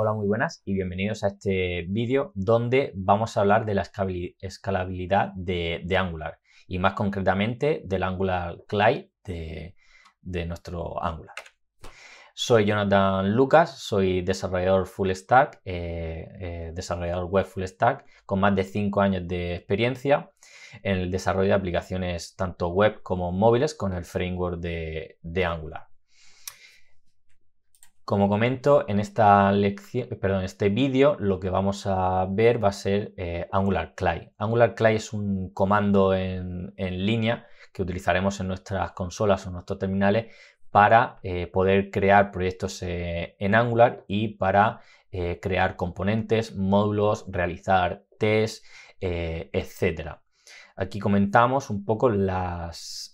Hola, muy buenas y bienvenidos a este vídeo donde vamos a hablar de la escalabilidad de, Angular y más concretamente del Angular CLI de, nuestro Angular. Soy Jonathan Lucas, soy desarrollador full stack, eh, eh, desarrollador web full stack con más de 5 años de experiencia en el desarrollo de aplicaciones tanto web como móviles con el framework de Angular. Como comento, en esta lección, perdón, este vídeo lo que vamos a ver va a ser eh, Angular CLI. Angular CLI es un comando en, línea que utilizaremos en nuestras consolas o nuestros terminales para eh, poder crear proyectos eh, en Angular y para crear componentes, módulos, realizar tests, etcétera. Aquí comentamos un poco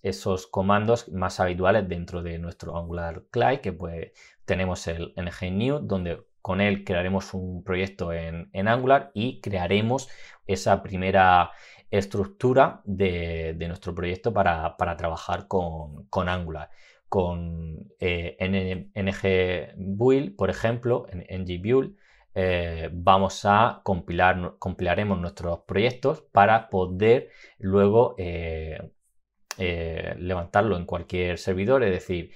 esos comandos más habituales dentro de nuestro Angular CLI, que pues tenemos el ng-new, donde con él crearemos un proyecto en, Angular y crearemos esa primera estructura de, nuestro proyecto para, trabajar con, Angular. Con eh, ng build, por ejemplo, en ng build, eh, vamos a compilar, compilaremos nuestros proyectos para poder luego eh, eh, levantarlo en cualquier servidor, es decir,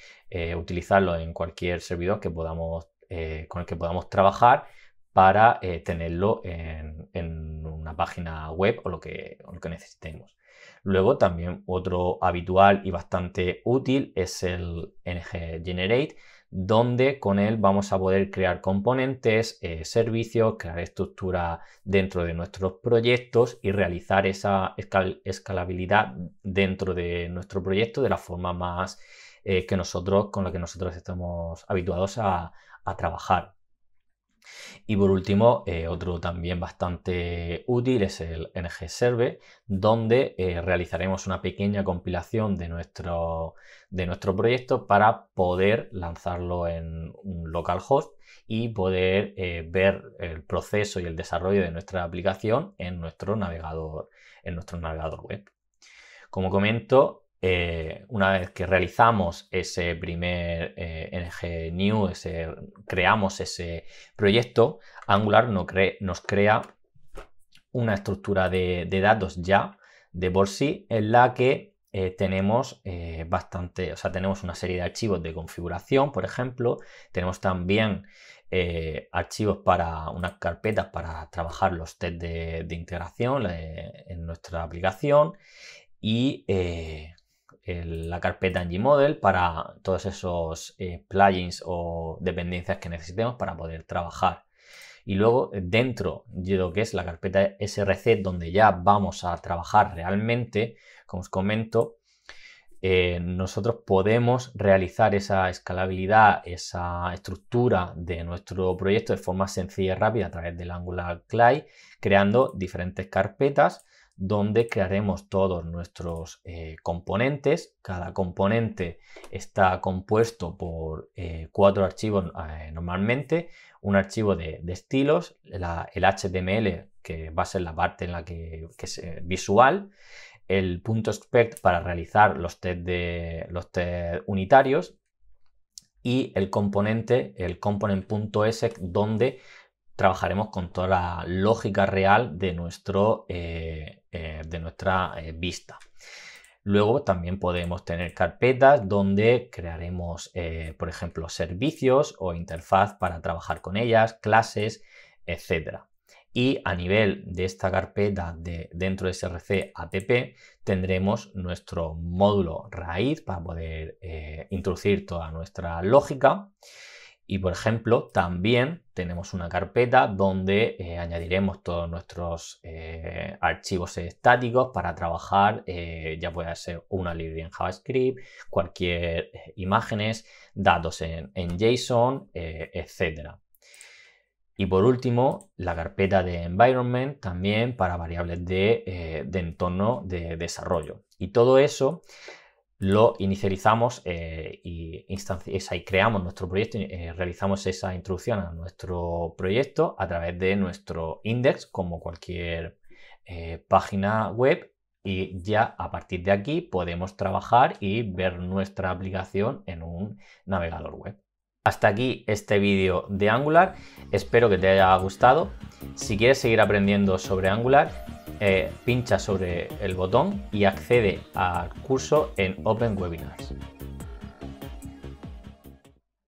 utilizarlo en cualquier servidor con el que podamos trabajar para tenerlo en, una página web o lo que, o lo que necesitemos. Luego también otro habitual y bastante útil es el ng-generate, donde con él vamos a poder crear componentes, eh, servicios, crear estructura dentro de nuestros proyectos y realizar esa escalabilidad dentro de nuestro proyecto de la forma más eh, que nosotros, con la que nosotros estamos habituados a trabajar. Y por último, eh, otro también bastante útil es el NG Serve, donde eh, realizaremos una pequeña compilación de nuestro, proyecto para poder lanzarlo en un localhost y poder eh, ver el proceso y el desarrollo de nuestra aplicación en nuestro navegador, en nuestro navegador web. Como comento, eh, una vez que realizamos ese primer eh, NG New, creamos ese proyecto, Angular no nos crea una estructura de, datos ya de por sí en la que eh, tenemos bastante, o sea, tenemos una serie de archivos de configuración, por ejemplo, tenemos también archivos para unas carpetas para trabajar los test de, integración en nuestra aplicación y la carpeta ng model para todos esos eh, plugins o dependencias que necesitemos para poder trabajar. Y luego dentro de lo que es la carpeta src donde ya vamos a trabajar realmente, como os comento, eh, nosotros podemos realizar esa escalabilidad, esa estructura de nuestro proyecto de forma sencilla y rápida a través del Angular CLI, creando diferentes carpetas donde crearemos todos nuestros eh, componentes. Cada componente está compuesto por eh, cuatro archivos eh, normalmente. Un archivo de, estilos, el HTML, que va a ser la parte en la que, es visual, el punto expect para realizar los test, unitarios y el componente, el component.sec, donde trabajaremos con toda la lógica real de nuestro, eh, de nuestra eh, vista. Luego también podemos tener carpetas donde crearemos, eh, por ejemplo, servicios o interfaz para trabajar con ellas, clases, etc. Y a nivel de esta carpeta de dentro de SRC app tendremos nuestro módulo raíz para poder introducir toda nuestra lógica. Y por ejemplo, también tenemos una carpeta donde eh, añadiremos todos nuestros eh, archivos estáticos para trabajar, eh, ya puede ser una librería en JavaScript, cualquier imágenes, datos en, JSON, etc. Y por último, la carpeta de environment también para variables de, de entorno de desarrollo. Y todo eso lo inicializamos eh, y, creamos nuestro proyecto, y eh, realizamos esa introducción a nuestro proyecto a través de nuestro index, como cualquier eh, página web, y ya a partir de aquí podemos trabajar y ver nuestra aplicación en un navegador web. Hasta aquí este vídeo de Angular, espero que te haya gustado. Si quieres seguir aprendiendo sobre Angular, eh, pincha sobre el botón y accede al curso en Open Webinars.